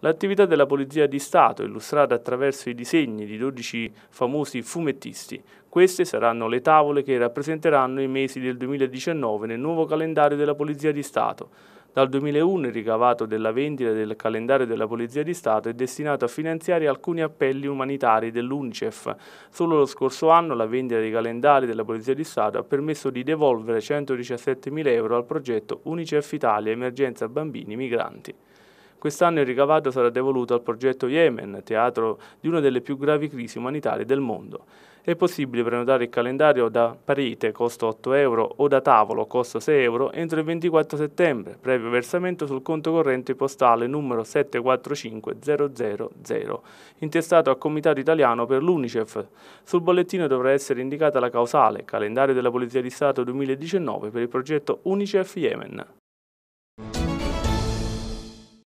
L'attività della Polizia di Stato, illustrata attraverso i disegni di 12 famosi fumettisti, queste saranno le tavole che rappresenteranno i mesi del 2019 nel nuovo calendario della Polizia di Stato. Dal 2001 il ricavato della vendita del calendario della Polizia di Stato è destinato a finanziare alcuni appelli umanitari dell'UNICEF. Solo lo scorso anno la vendita dei calendari della Polizia di Stato ha permesso di devolvere 117.000 euro al progetto UNICEF Italia Emergenza Bambini Migranti. Quest'anno il ricavato sarà devoluto al progetto Yemen, teatro di una delle più gravi crisi umanitarie del mondo. È possibile prenotare il calendario da parete, costo 8 euro, o da tavolo, costo 6 euro, entro il 24 settembre, previo versamento sul conto corrente postale numero 745000, intestato al Comitato Italiano per l'Unicef. Sul bollettino dovrà essere indicata la causale, calendario della Polizia di Stato 2019 per il progetto Unicef Yemen.